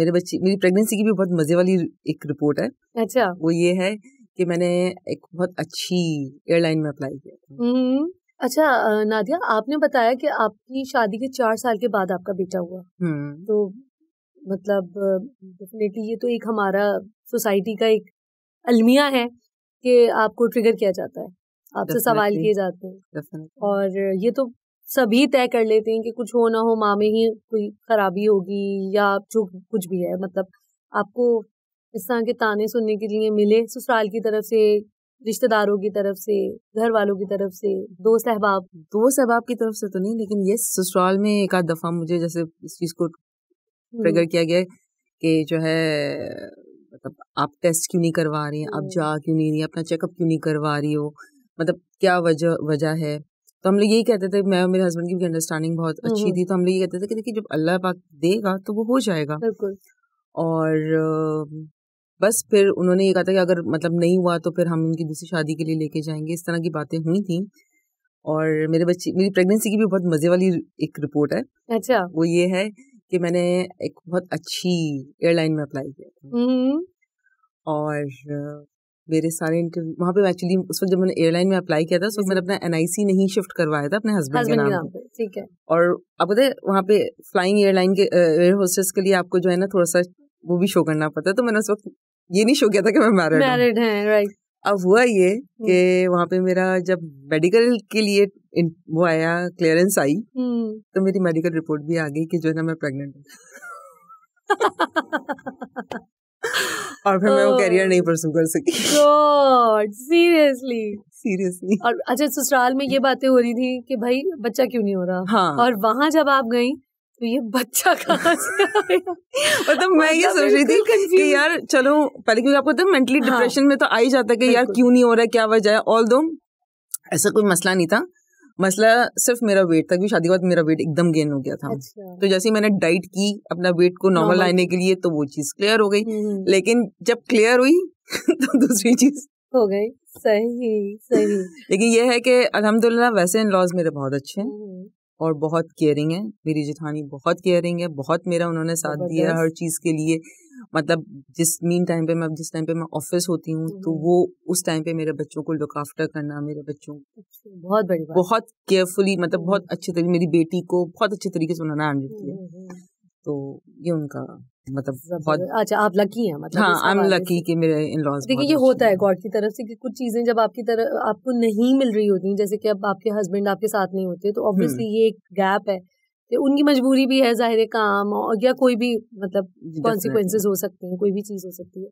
मेरे बच्चे मेरी प्रेगनेंसी की भी बहुत मज़े वाली एक रिपोर्ट है अच्छा वो ये है कि मैंने एक बहुत अच्छी एयरलाइन में अप्लाई किया था हम्म। अच्छा नादिया आपने बताया कि आपकी शादी के चार साल के बाद आपका बेटा हुआ हम्म। तो मतलब डेफिनेटली ये तो एक हमारा सोसाइटी का एक अलमिया है कि आपको ट्रिगर किया जाता है आपसे सवाल किए जाते हैं और ये तो सभी तय कर लेते हैं कि कुछ हो ना हो माँ में ही कोई खराबी होगी या जो कुछ भी है मतलब आपको इस तरह के ताने सुनने के लिए मिले ससुराल की तरफ से रिश्तेदारों की तरफ से घर वालों की तरफ से दो सहबाब दो सहबाब की तरफ से तो नहीं लेकिन ये ससुराल में एक आध दफा मुझे जैसे इस चीज को ट्रिगर किया गया कि जो है मतलब आप टेस्ट क्यों नहीं करवा रही हैं आप जा क्यों नहीं रही अपना चेकअप क्यों नहीं करवा रही हो मतलब क्या वजह वजह है तो हम लोग यही कहते थे मैं और मेरे हस्बैंड की भी अंडरस्टैंडिंग बहुत हाँ, अच्छी हाँ। थी तो हम लोग ये कहते थे कि देखिए जब अल्लाह पाक देगा तो वो हो जाएगा और बस फिर उन्होंने ये कहा था कि अगर मतलब नहीं हुआ तो फिर हम उनकी दूसरी शादी के लिए लेके जाएंगे इस तरह की बातें हुई थी और मेरे बच्चे मेरी प्रेगनेंसी की भी बहुत मज़े वाली एक रिपोर्ट है अच्छा वो ये है कि मैंने एक बहुत अच्छी एयरलाइन में अप्लाई किया था हम्म। और मेरे सारे इंटरव्यू वहाँ पे एक्चुअली उस वक्त जब मैंने एयरलाइन में अप्लाई किया था उस वक्त मैंने अपना एनआईसी नहीं शिफ्ट करवाया था अपने हस्बैंड के नाम पे ठीक है और आपको बताए वहाँ पे फ्लाइंग एयरलाइन के एयर होस्टेस के लिए आपको जो है ना थोड़ा सा वो भी शो करना पड़ता है तो मैंने उस वक्त ये नहीं शो किया था कि मैं मैरिड मैरिड है राइट अब हुआ ये हम्म। कि वहाँ पे मेरा जब मेडिकल के लिए वो आया क्लियरेंस आई हम्म। तो मेरी मेडिकल रिपोर्ट भी आ गई कि जो है ना मैं प्रेग्नेंट हूँ और फिर oh. मैं वो करियर नहीं परसू कर सकी गॉड सीरियसली सीरियसली और अच्छा ससुराल में ये बातें हो रही थी कि भाई बच्चा क्यों नहीं हो रहा हाँ. और वहां जब आप गई तो ये बच्चा कहा मतलब मैं ये सोच रही थी कि यार चलो पहले क्योंकि आपको तो मेंटली डिप्रेशन हाँ। में तो आ ही जाता है कि यार क्यों नहीं हो रहा है क्या वजह है ऑल दो ऐसा कोई मसला नहीं था मसला सिर्फ मेरा वेट था क्योंकि शादी के बाद मेरा वेट एकदम गेन हो गया था अच्छा। तो जैसे ही मैंने डाइट की अपना वेट को नॉर्मल लाने के लिए तो वो चीज क्लियर हो गई हम्म, हम्म। लेकिन जब क्लियर हुई तो दूसरी चीज हो गई सही सही लेकिन ये है कि अलहमदुल्ला वैसे इन लॉज मेरे बहुत अच्छे हैं हम्म, और बहुत केयरिंग है मेरी जिठानी बहुत केयरिंग है बहुत मेरा उन्होंने साथ दिया हर चीज के लिए मतलब जिस मीन टाइम पे मैं जिस टाइम पे मैं ऑफिस होती हूँ तो हम्म। वो उस टाइम पे मेरे बच्चों को लुक आफ्टर करना मेरे बच्चों को अच्छा, बहुत बड़ी बहुत केयरफुली मतलब हम्म। बहुत अच्छे तरीके मेरी बेटी को बहुत अच्छे तरीके से उन्होंने हैंडल है हम्म, तो ये उनका मतलब बहुत अच्छा आप लकी हैं मतलब हाँ आई एम लकी कि मेरे इन लॉज देखिए ये होता है गॉड की तरफ से कि कुछ चीजें जब आपकी तरफ आपको नहीं मिल रही होती जैसे कि अब आपके हस्बैंड आपके साथ नहीं होते तो ऑब्वियसली ये एक गैप है उनकी मजबूरी भी है ज़ाहिर काम और या कोई भी मतलब कॉन्सिक्वेंसेज हो सकते हैं कोई भी चीज़ हो सकती है